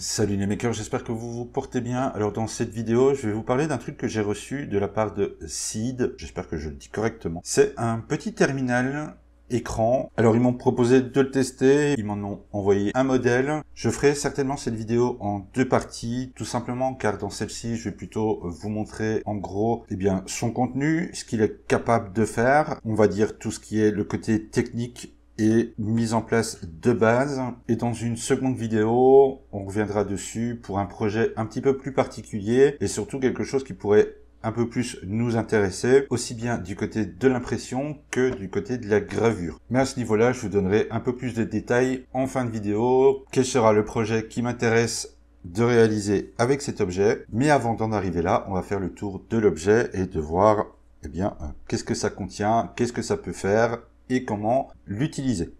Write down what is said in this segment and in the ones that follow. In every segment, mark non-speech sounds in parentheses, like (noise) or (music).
Salut les makers, j'espère que vous vous portez bien. Alors dans cette vidéo, je vais vous parler d'un truc que j'ai reçu de la part de Seed, j'espère que je le dis correctement. C'est un petit terminal écran. Alors ils m'ont proposé de le tester, ils m'en ont envoyé un modèle. Je ferai certainement cette vidéo en deux parties, tout simplement car dans celle-ci je vais plutôt vous montrer en gros et eh bien, son contenu, ce qu'il est capable de faire, on va dire tout ce qui est le côté technique et mise en place de base. Et dans une seconde vidéo, on reviendra dessus pour un projet un petit peu plus particulier et surtout quelque chose qui pourrait un peu plus nous intéresser, aussi bien du côté de l'impression que du côté de la gravure. Mais à ce niveau-là, je vous donnerai un peu plus de détails en fin de vidéo, quel sera le projet qui m'intéresse de réaliser avec cet objet. Mais avant d'en arriver là, on va faire le tour de l'objet et de voir eh bien, euh, qu'est-ce que ça contient, qu'est-ce que ça peut faire, et comment l'utiliser.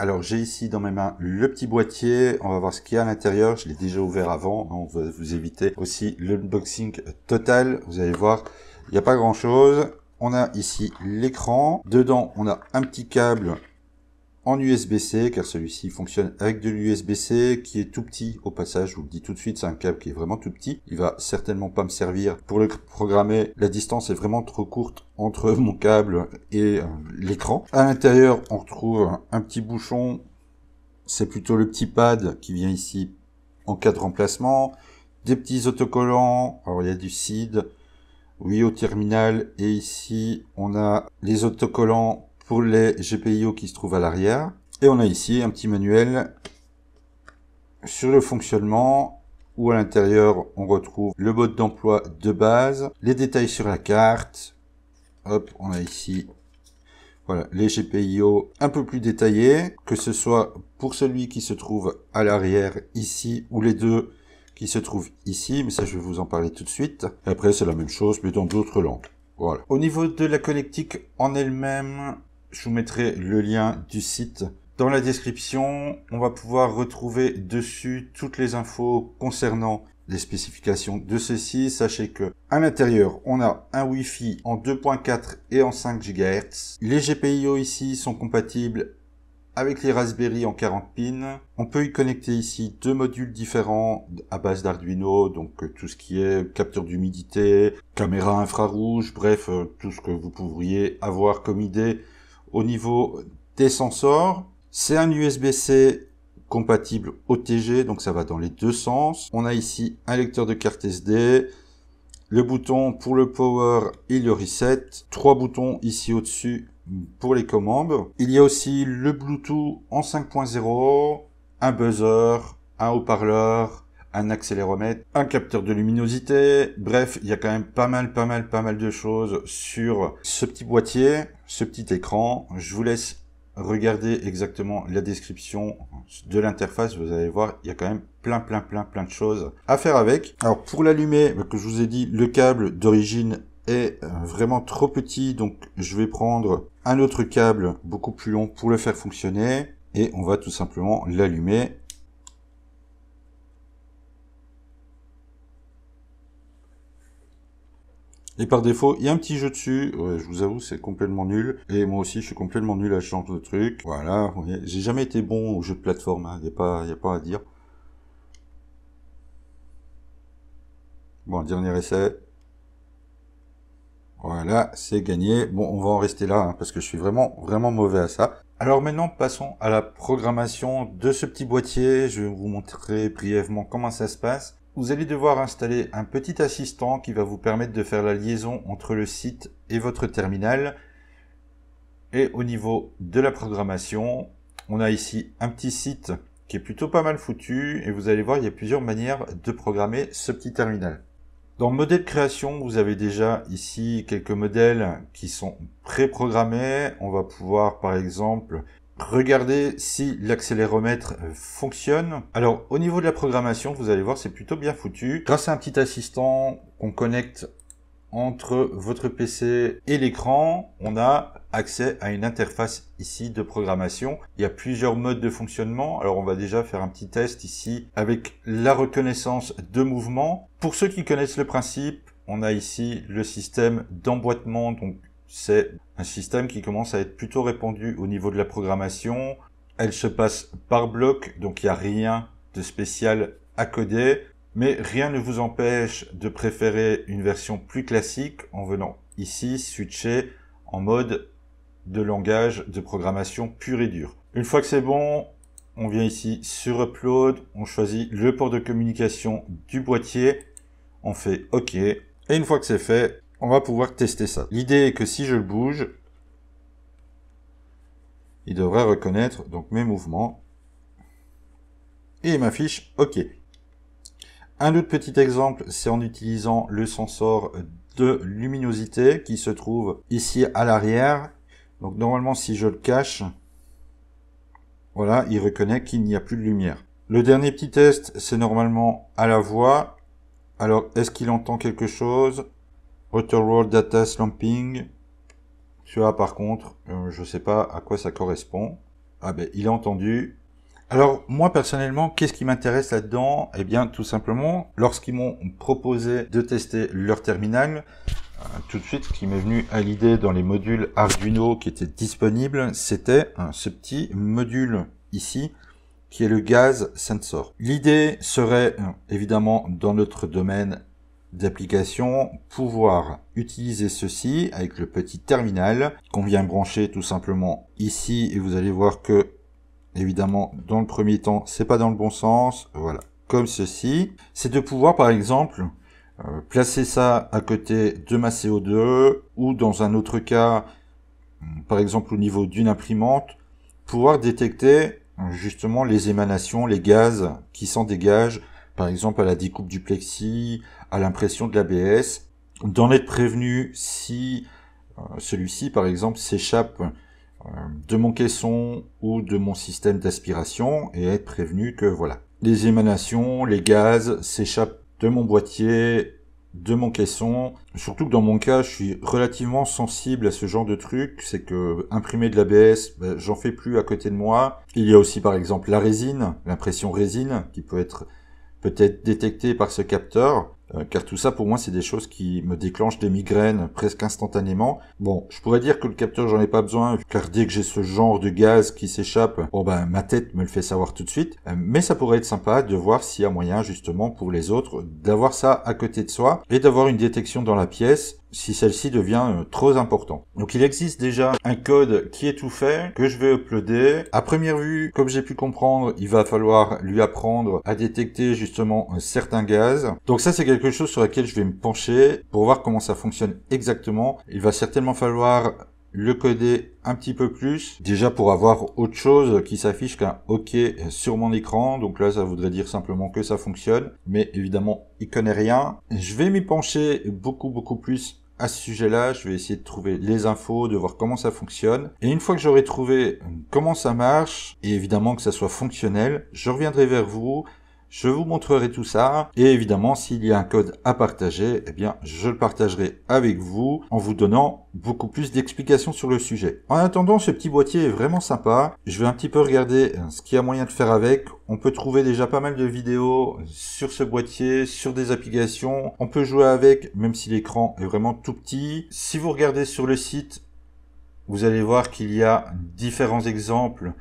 Alors j'ai ici dans mes mains le petit boîtier, on va voir ce qu'il y a à l'intérieur, je l'ai déjà ouvert avant, on va vous éviter aussi l'unboxing total, vous allez voir, il n'y a pas grand chose. On a ici l'écran, dedans on a un petit câble en USB-C, car celui-ci fonctionne avec de l'USB-C qui est tout petit au passage, je vous le dis tout de suite, c'est un câble qui est vraiment tout petit. Il va certainement pas me servir pour le programmer. La distance est vraiment trop courte entre (laughs) mon câble et euh, l'écran. À l'intérieur, on retrouve un petit bouchon. C'est plutôt le petit pad qui vient ici en cas de remplacement. Des petits autocollants. Alors, il y a du CID. Oui, au terminal. Et ici, on a les autocollants pour les GPIO qui se trouvent à l'arrière. Et on a ici un petit manuel sur le fonctionnement où à l'intérieur on retrouve le mode d'emploi de base, les détails sur la carte. Hop, on a ici les GPIO un peu plus détaillés, que ce soit pour celui qui se trouve à l'arrière ici ou les deux qui se trouvent ici, mais ça je vais vous en parler tout de suite. après c'est la même chose mais dans d'autres langues. Voilà. Au niveau de la connectique en elle-même, je vous mettrai le lien du site dans la description. On va pouvoir retrouver dessus toutes les infos concernant les spécifications de ceci. Sachez que à l'intérieur, on a un Wi-Fi en 2.4 et en 5 GHz. Les GPIO ici sont compatibles avec les Raspberry en 40 pins. On peut y connecter ici deux modules différents à base d'Arduino, donc euh, tout ce qui est capture d'humidité, caméra infrarouge, bref, euh, tout ce que vous pourriez avoir comme idée au niveau des sensors. C'est un USB-C compatible OTG, donc ça va dans les deux sens. On a ici un lecteur de carte SD, le bouton pour le power et le reset, trois boutons ici au-dessus pour les commandes. Il y a aussi le Bluetooth en 5.0, un buzzer, un haut-parleur, un accéléromètre, un capteur de luminosité. Bref, il y a quand même pas mal, pas mal, pas mal de choses sur ce petit boîtier, ce petit écran. Je vous laisse regarder exactement la description de l'interface. Vous allez voir, il y a quand même plein, plein, plein, plein de choses à faire avec. Alors, pour l'allumer, que je vous ai dit, le câble d'origine est euh, vraiment trop petit. Donc, je vais prendre un autre câble beaucoup plus long pour le faire fonctionner. Et on va tout simplement l'allumer Et par défaut, il y a un petit jeu dessus. je vous avoue, c'est complètement nul. Et moi aussi, je suis complètement nul à changer de truc. Voilà, j'ai jamais été bon au jeu de plateforme. Il hein. n'y a, pas, a pas à dire. Bon, dernier essai. Voilà, c'est gagné. Bon, on va en rester là, hein, parce que je suis vraiment, vraiment mauvais à ça. Alors maintenant, passons à la programmation de ce petit boîtier. Je vais vous montrer brièvement comment ça se passe vous allez devoir installer un petit assistant qui va vous permettre de faire la liaison entre le site et votre terminal. Et au niveau de la programmation, on a ici un petit site qui est plutôt pas mal foutu et vous allez voir, il y a plusieurs manières de programmer ce petit terminal. Dans modèle création, vous avez déjà ici quelques modèles qui sont pré programmés On va pouvoir par exemple Regardez si l'accéléromètre fonctionne. Alors au niveau de la programmation, vous allez voir, c'est plutôt bien foutu. Grâce à un petit assistant qu'on connecte entre votre PC et l'écran, on a accès à une interface ici de programmation. Il y a plusieurs modes de fonctionnement. Alors on va déjà faire un petit test ici avec la reconnaissance de mouvement. Pour ceux qui connaissent le principe, on a ici le système d'emboîtement, donc c'est un système qui commence à être plutôt répandu au niveau de la programmation. Elle se passe par bloc, donc il n'y a rien de spécial à coder, mais rien ne vous empêche de préférer une version plus classique en venant ici switcher en mode de langage de programmation pur et dur. Une fois que c'est bon, on vient ici sur Upload, on choisit le port de communication du boîtier, on fait OK, et une fois que c'est fait, on va pouvoir tester ça. L'idée est que si je le bouge, il devrait reconnaître donc mes mouvements et il m'affiche OK. Un autre petit exemple, c'est en utilisant le sensor de luminosité qui se trouve ici à l'arrière. Donc normalement, si je le cache, voilà, il reconnaît qu'il n'y a plus de lumière. Le dernier petit test, c'est normalement à la voix. Alors, est-ce qu'il entend quelque chose Rotor World Data Slumping. celui par contre, euh, je ne sais pas à quoi ça correspond. Ah ben, il a entendu. Alors, moi, personnellement, qu'est-ce qui m'intéresse là-dedans Eh bien, tout simplement, lorsqu'ils m'ont proposé de tester leur terminal, euh, tout de suite, ce qui m'est venu à l'idée dans les modules Arduino qui étaient disponibles, c'était ce petit module ici, qui est le gaz sensor. L'idée serait, euh, évidemment, dans notre domaine d'application, pouvoir utiliser ceci avec le petit terminal qu'on vient brancher tout simplement ici et vous allez voir que évidemment dans le premier temps c'est pas dans le bon sens, voilà, comme ceci. C'est de pouvoir par exemple euh, placer ça à côté de ma CO2 ou dans un autre cas hum, par exemple au niveau d'une imprimante pouvoir détecter justement les émanations, les gaz qui s'en dégagent par exemple à la découpe du plexi, à l'impression de l'ABS, d'en être prévenu si euh, celui-ci, par exemple, s'échappe euh, de mon caisson ou de mon système d'aspiration et être prévenu que voilà, les émanations, les gaz s'échappent de mon boîtier, de mon caisson. Surtout que dans mon cas, je suis relativement sensible à ce genre de truc. C'est que imprimer de l'ABS, ben, j'en fais plus à côté de moi. Il y a aussi par exemple la résine, l'impression résine, qui peut être peut être détecté par ce capteur, euh, car tout ça pour moi c'est des choses qui me déclenchent des migraines presque instantanément. Bon, je pourrais dire que le capteur j'en ai pas besoin, car dès que j'ai ce genre de gaz qui s'échappe, oh ben ma tête me le fait savoir tout de suite, euh, mais ça pourrait être sympa de voir s'il y a moyen justement pour les autres d'avoir ça à côté de soi et d'avoir une détection dans la pièce si celle-ci devient euh, trop importante. Donc il existe déjà un code qui est tout fait, que je vais uploader. À première vue, comme j'ai pu comprendre, il va falloir lui apprendre à détecter justement un certain gaz. Donc ça c'est quelque chose sur lequel je vais me pencher pour voir comment ça fonctionne exactement. Il va certainement falloir le coder un petit peu plus, déjà pour avoir autre chose qui s'affiche qu'un OK sur mon écran, donc là ça voudrait dire simplement que ça fonctionne, mais évidemment il connaît rien. Je vais m'y pencher beaucoup beaucoup plus à ce sujet-là, je vais essayer de trouver les infos, de voir comment ça fonctionne. Et une fois que j'aurai trouvé comment ça marche, et évidemment que ça soit fonctionnel, je reviendrai vers vous je vous montrerai tout ça. Et évidemment, s'il y a un code à partager, eh bien, je le partagerai avec vous en vous donnant beaucoup plus d'explications sur le sujet. En attendant, ce petit boîtier est vraiment sympa. Je vais un petit peu regarder euh, ce qu'il y a moyen de faire avec. On peut trouver déjà pas mal de vidéos sur ce boîtier, sur des applications. On peut jouer avec, même si l'écran est vraiment tout petit. Si vous regardez sur le site, vous allez voir qu'il y a différents exemples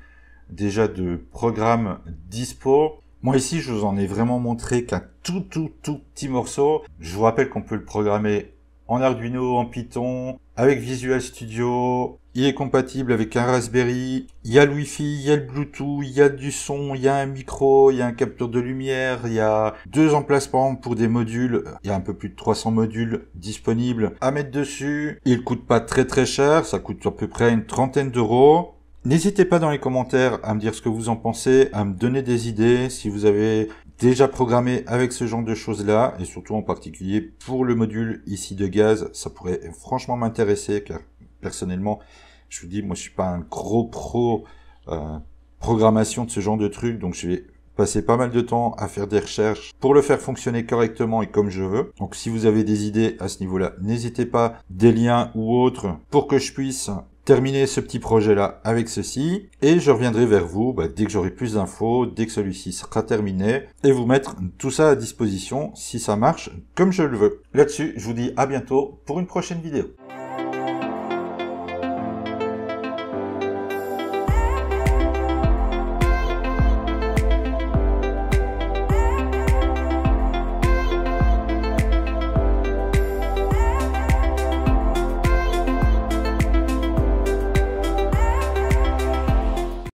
déjà de programmes dispo. Moi ici, je vous en ai vraiment montré qu'un tout tout tout petit morceau. Je vous rappelle qu'on peut le programmer en Arduino, en Python, avec Visual Studio. Il est compatible avec un Raspberry. Il y a le Wi-Fi, il y a le Bluetooth, il y a du son, il y a un micro, il y a un capteur de lumière, il y a deux emplacements pour des modules. Il y a un peu plus de 300 modules disponibles à mettre dessus. Il coûte pas très très cher. Ça coûte à peu près une trentaine d'euros. N'hésitez pas dans les commentaires à me dire ce que vous en pensez, à me donner des idées, si vous avez déjà programmé avec ce genre de choses-là, et surtout en particulier pour le module ici de gaz, ça pourrait franchement m'intéresser, car personnellement, je vous dis, moi je suis pas un gros pro euh, programmation de ce genre de truc, donc je vais passer pas mal de temps à faire des recherches pour le faire fonctionner correctement et comme je veux. Donc si vous avez des idées à ce niveau-là, n'hésitez pas, des liens ou autres, pour que je puisse terminer ce petit projet-là avec ceci, et je reviendrai vers vous bah, dès que j'aurai plus d'infos, dès que celui-ci sera terminé, et vous mettre tout ça à disposition si ça marche comme je le veux. Là-dessus, je vous dis à bientôt pour une prochaine vidéo.